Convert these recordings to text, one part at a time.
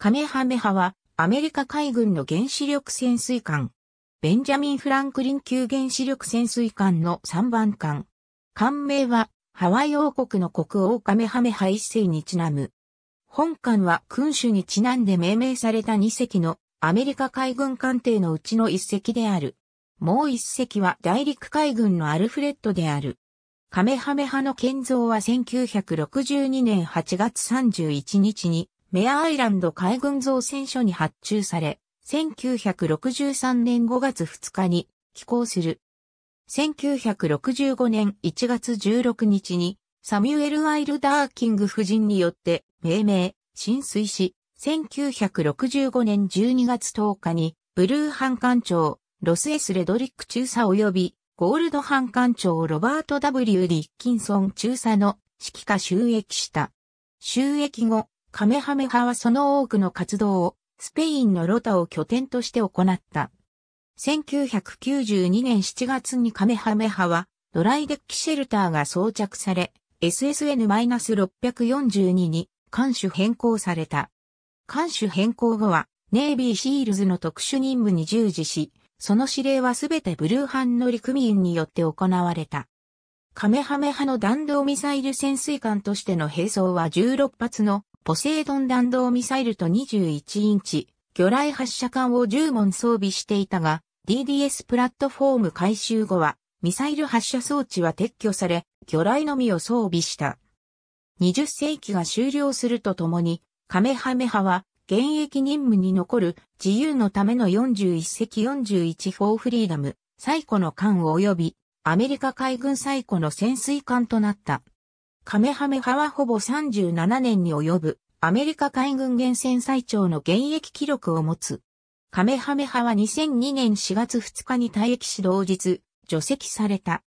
カメハメハはアメリカ海軍の原子力潜水艦。ベンジャミン・フランクリン級原子力潜水艦の3番艦。艦名はハワイ王国の国王カメハメハ一世にちなむ。本艦は君主にちなんで命名された2隻のアメリカ海軍艦艇のうちの1隻である。もう1隻は大陸海軍のアルフレッドである。カメハメハの建造は1962年8月31日にメアアイランド海軍造船所に発注され、1963年5月2日に寄港する。1965年1月16日にサミュエル・アイルダーキング夫人によって命名、浸水し、1965年12月10日にブルーハン艦長、ロスエス・レドリック中佐及びゴールドハン艦長ロバート・ W・ リッキンソン中佐の指揮下収益した。収益後、カメハメ派はその多くの活動をスペインのロタを拠点として行った。1992年7月にカメハメ派はドライデッキシェルターが装着され、SSN-642 に艦首変更された。艦首変更後は、ネイビーシールズの特殊任務に従事し、その指令はすべてブルーハン乗り組員によって行われた。カメハメ派の弾道ミサイル潜水艦としての並走は16発のポセイドン弾道ミサイルと21インチ、魚雷発射艦を10門装備していたが、DDS プラットフォーム改修後は、ミサイル発射装置は撤去され、魚雷のみを装備した。20世紀が終了するとともに、カメハメハは、現役任務に残る自由のための41隻41フォーフリーダム、最古の艦及びアメリカ海軍最古の潜水艦となった。カメハメ派はほぼ37年に及ぶアメリカ海軍厳選最長の現役記録を持つ。カメハメ派は2002年4月2日に退役し同日、除籍された。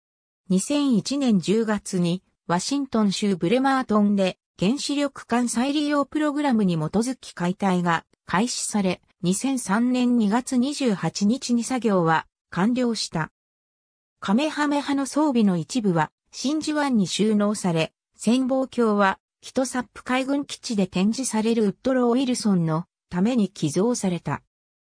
2001年10月にワシントン州ブレマートンで原子力艦再利用プログラムに基づき解体が開始され、2003年2月28日に作業は完了した。カメハメ派の装備の一部は真珠湾に収納され、潜望鏡は、キトサップ海軍基地で展示されるウッドロー・ウィルソンのために寄贈された。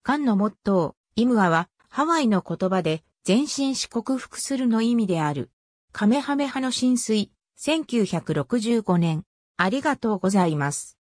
艦のモットー、イムアは、ハワイの言葉で、全身し克服するの意味である。カメハメハの浸水、1965年。ありがとうございます。